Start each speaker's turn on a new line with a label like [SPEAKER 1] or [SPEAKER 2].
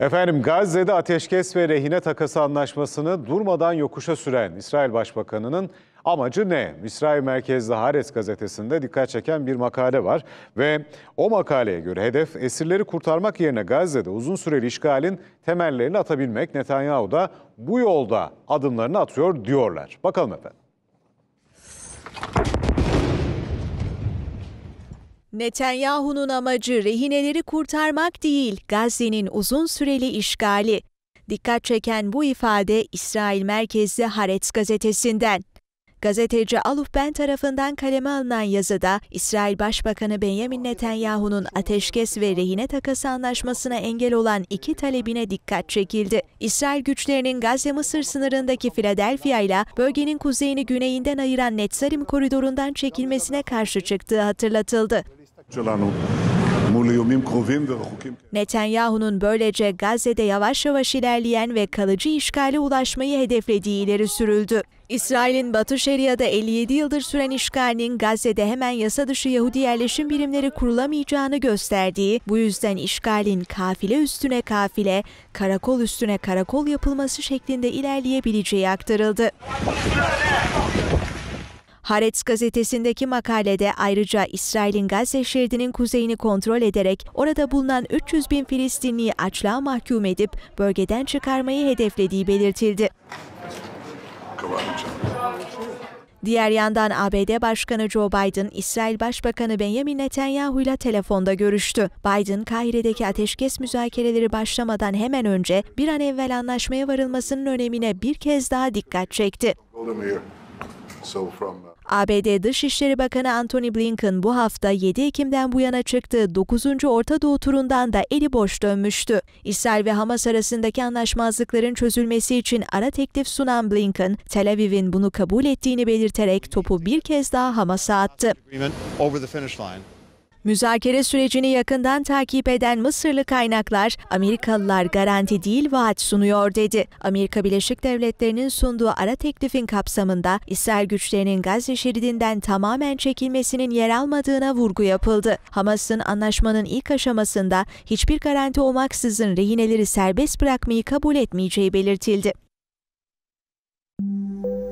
[SPEAKER 1] Efendim Gazze'de ateşkes ve rehine takası anlaşmasını durmadan yokuşa süren İsrail Başbakanı'nın amacı ne? İsrail merkezli Haaretz gazetesinde dikkat çeken bir makale var ve o makaleye göre hedef esirleri kurtarmak yerine Gazze'de uzun süreli işgalin temellerini atabilmek. Netanyahu da bu yolda adımlarını atıyor diyorlar. Bakalım efendim.
[SPEAKER 2] Netanyahu'nun amacı rehineleri kurtarmak değil, Gazze'nin uzun süreli işgali. Dikkat çeken bu ifade İsrail merkezli Haaretz gazetesinden. Gazeteci Aluf Ben tarafından kaleme alınan yazıda İsrail Başbakanı Benjamin Netanyahu'nun ateşkes ve rehine takası anlaşmasına engel olan iki talebine dikkat çekildi. İsrail güçlerinin Gazze-Mısır sınırındaki Philadelphia ile bölgenin kuzeyini güneyinden ayıran Netzarim koridorundan çekilmesine karşı çıktığı hatırlatıldı. Netanyahu'nun böylece Gazze'de yavaş yavaş ilerleyen ve kalıcı işgale ulaşmayı hedeflediği ileri sürüldü. İsrail'in Batı Şeria'da 57 yıldır süren işgalinin Gazze'de hemen yasa dışı Yahudi yerleşim birimleri kurulamayacağını gösterdiği, bu yüzden işgalin kafile üstüne kafile, karakol üstüne karakol yapılması şeklinde ilerleyebileceği aktarıldı. Haaretz gazetesindeki makalede ayrıca İsrail'in Gazze şeridinin kuzeyini kontrol ederek orada bulunan 300 bin Filistinliyi açlığa mahkum edip bölgeden çıkarmayı hedeflediği belirtildi. Diğer yandan ABD Başkanı Joe Biden, İsrail Başbakanı Benjamin Netanyahu ile telefonda görüştü. Biden, Kahire'deki ateşkes müzakereleri başlamadan hemen önce bir an evvel anlaşmaya varılmasının önemine bir kez daha dikkat çekti. Uh, ABD Dışişleri Bakanı Antony Blinken bu hafta 7 Ekim'den bu yana çıktığı 9. Orta Doğu turundan da eli boş dönmüştü. İsrail ve Hamas arasındaki anlaşmazlıkların çözülmesi için ara teklif sunan Blinken, Tel Aviv'in bunu kabul ettiğini belirterek topu bir kez daha Hamas'a attı. Müzakere sürecini yakından takip eden Mısırlı kaynaklar Amerikalılar garanti değil vaat sunuyor dedi. Amerika Birleşik Devletleri'nin sunduğu ara teklifin kapsamında İsrail güçlerinin Gazze şeridinden tamamen çekilmesinin yer almadığına vurgu yapıldı. Hamas'ın anlaşmanın ilk aşamasında hiçbir garanti olmaksızın rehineleri serbest bırakmayı kabul etmeyeceği belirtildi. Müzik